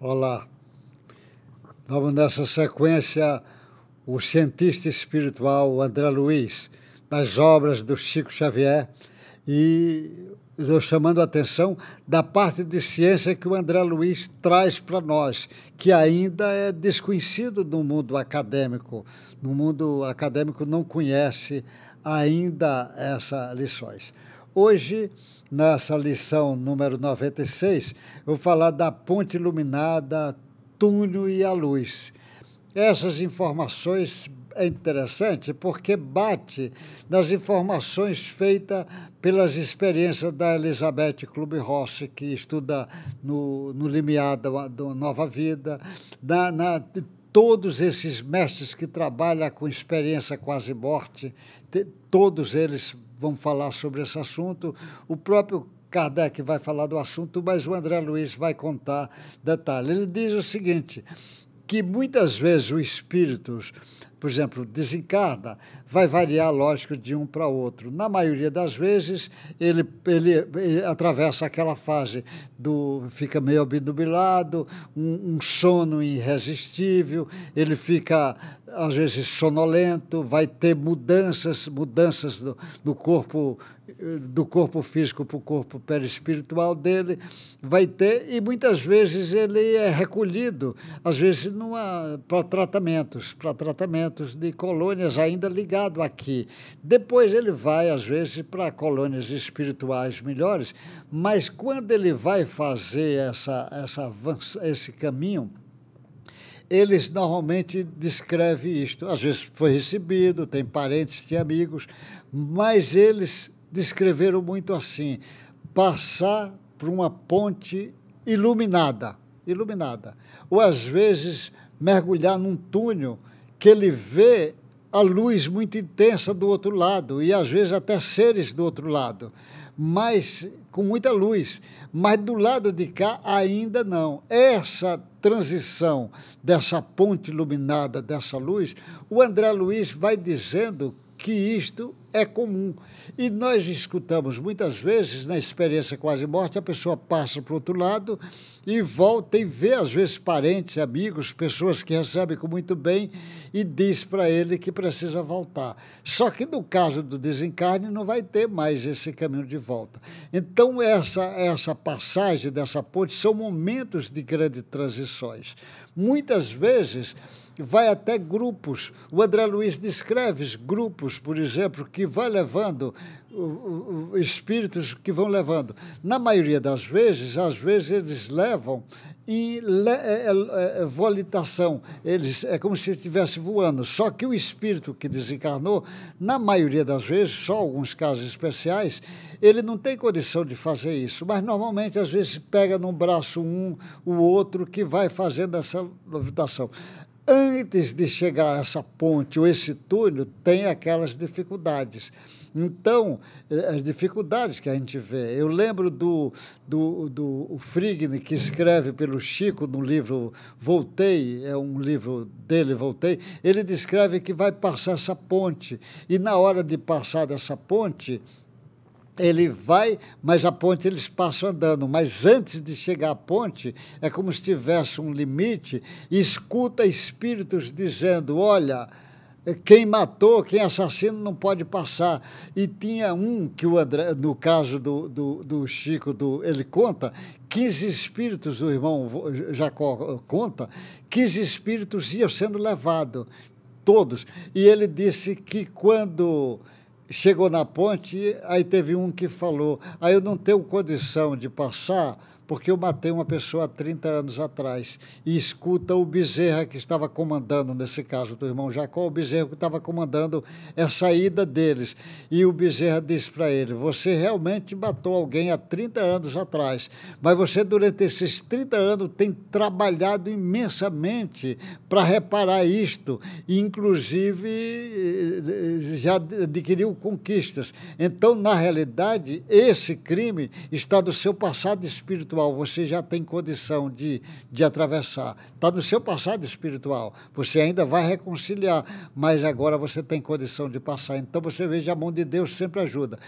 Olá. Vamos nessa sequência o cientista espiritual André Luiz, nas obras do Chico Xavier, e eu chamando a atenção da parte de ciência que o André Luiz traz para nós, que ainda é desconhecido no mundo acadêmico. No mundo acadêmico não conhece ainda essas lições. Hoje, nessa lição número 96, eu vou falar da ponte iluminada, túnel e a luz. Essas informações é interessante porque bate nas informações feitas pelas experiências da Elizabeth Clube Rossi, que estuda no, no limiar da, da Nova Vida, na, todos esses mestres que trabalham com experiência quase morte, todos eles vão falar sobre esse assunto. O próprio Kardec vai falar do assunto, mas o André Luiz vai contar detalhes. Ele diz o seguinte: que muitas vezes os espíritos por exemplo, desencarna, vai variar, lógico, de um para outro. Na maioria das vezes, ele, ele, ele, atravessa aquela fase do fica meio abnubilado, um, um sono irresistível, ele fica, às vezes, sonolento, vai ter mudanças, mudanças no, no corpo do corpo físico para o corpo perispiritual dele, vai ter, e muitas vezes ele é recolhido, às vezes, para tratamentos, para tratamentos movimentos de colônias ainda ligado aqui. Depois ele vai, às vezes, para colônias espirituais melhores, mas quando ele vai fazer essa, essa, esse caminho, eles normalmente descrevem isto. Às vezes foi recebido, tem parentes, tem amigos, mas eles descreveram muito assim: passar por uma ponte iluminada, iluminada, ou às vezes mergulhar num túnel que ele vê a luz muito intensa do outro lado e às vezes até seres do outro lado, mas com muita luz. Mas do lado de cá ainda não. Essa transição dessa ponte iluminada dessa luz, o André Luiz vai dizendo que isto é comum. E nós escutamos muitas vezes, na experiência quase-morte, a pessoa passa para o outro lado e volta e vê, às vezes, parentes, amigos, pessoas que recebem com muito bem e diz para ele que precisa voltar. Só que no caso do desencarne, não vai ter mais esse caminho de volta. Então, essa, essa passagem dessa ponte são momentos de grandes transições. Muitas vezes vai até grupos. O André Luiz descreve grupos, por exemplo, que vai levando espíritos que vão levando. Na maioria das vezes, às vezes eles levam e le, é, é, é, é, volitação, eles é como se estivesse voando. Só que o espírito que desencarnou, na maioria das vezes, só alguns casos especiais, ele não tem condição de fazer isso. Mas normalmente às vezes pega num braço um, o outro que vai fazendo essa levitação antes de chegar a essa ponte ou esse túnel, tem aquelas dificuldades. Então, eh, as dificuldades que a gente vê. Eu lembro do, do, do Frigne, que escreve pelo Chico no livro Voltei, é um livro dele, Voltei. Ele descreve que vai passar essa ponte. E na hora de passar dessa ponte, ele vai, mas a ponte eles passam andando. Mas antes de chegar à ponte, é como se tivesse um limite, e escuta espíritos dizendo: olha. Quem matou, quem assassino não pode passar. E tinha um que o André, no caso do, do, do Chico, do, ele conta, 15 espíritos, o irmão Jacó conta, 15 espíritos iam sendo levados, todos. E ele disse que quando chegou na ponte, aí teve um que falou: aí ah, eu não tenho condição de passar porque eu matei uma pessoa há 30 anos atrás. E escuta o Bezerra que estava comandando, nesse caso, do irmão Jacó, o Bezerra que estava comandando essa ida deles. E o Bezerra disse para ele: Você realmente matou alguém há 30 anos atrás, mas você, durante esses 30 anos, tem trabalhado imensamente para reparar isto, e, inclusive eh, já adquiriu conquistas. Então, na realidade, esse crime está do seu passado espiritual espiritual, você já tem condição de, de atravessar. Está no seu passado espiritual, você ainda vai reconciliar, mas agora você tem condição de passar. Então você veja, a mão de Deus sempre ajuda.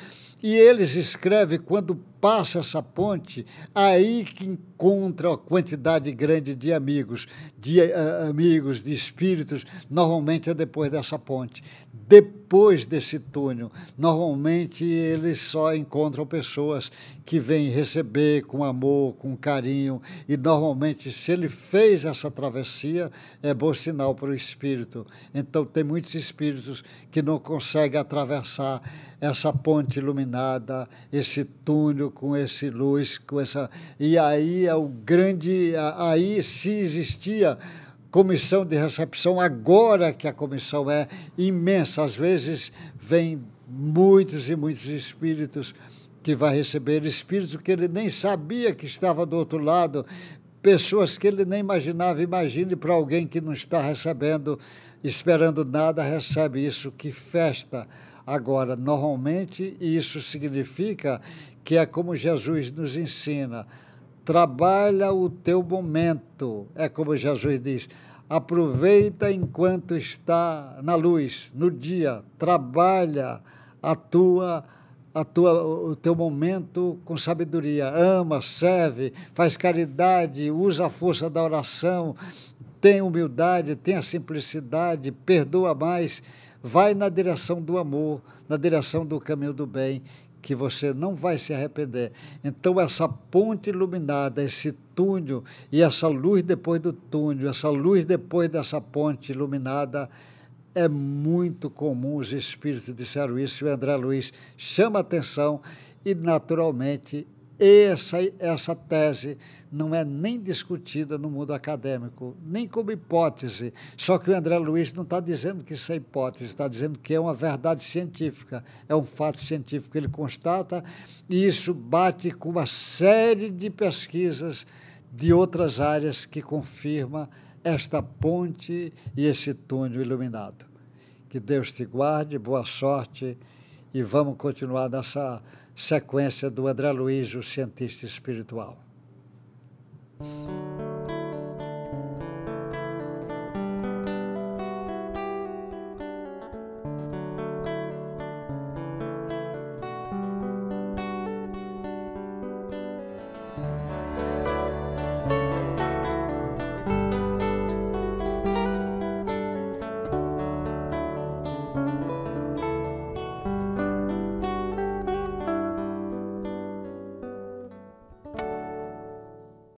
E eles escrevem quando passa essa ponte, aí que encontra a quantidade grande de amigos, de uh, amigos, de espíritos, normalmente é depois dessa ponte. Depois depois desse túnel. Normalmente eles só encontram pessoas que vêm receber com amor, com carinho, e normalmente se ele fez essa travessia, é bom sinal para o espírito. Então tem muitos espíritos que não conseguem atravessar essa ponte iluminada, esse túnel com esse luz, com essa. E aí é o grande. Aí se existia comissão de recepção, agora que a comissão é imensa, às vezes vem muitos e muitos espíritos que vai receber, espíritos que ele nem sabia que estava do outro lado, pessoas que ele nem imaginava. Imagine para alguém que não está recebendo, esperando nada, recebe isso, que festa. Agora, normalmente, isso significa que é como Jesus nos ensina Trabalha o teu momento. É como Jesus diz: aproveita enquanto está na luz, no dia. Trabalha a tua a tua, o teu momento com sabedoria. Ama, serve, faz caridade, usa a força da oração, tem humildade, tem a simplicidade, perdoa mais. Vai na direção do amor, na direção do caminho do bem, que você não vai se arrepender. Então, essa ponte iluminada, esse túnel e essa luz depois do túnel, essa luz depois dessa ponte iluminada, é muito comum os espíritos disseram isso, e o André Luiz chama atenção e, naturalmente, essa, essa tese não é nem discutida no mundo acadêmico, nem como hipótese. Só que o André Luiz não está dizendo que isso é hipótese, está dizendo que é uma verdade científica, é um fato científico que ele constata, e isso bate com uma série de pesquisas de outras áreas que confirma esta ponte e esse túnel iluminado. Que Deus te guarde, boa sorte e vamos continuar nessa sequência do André Luiz, o cientista espiritual.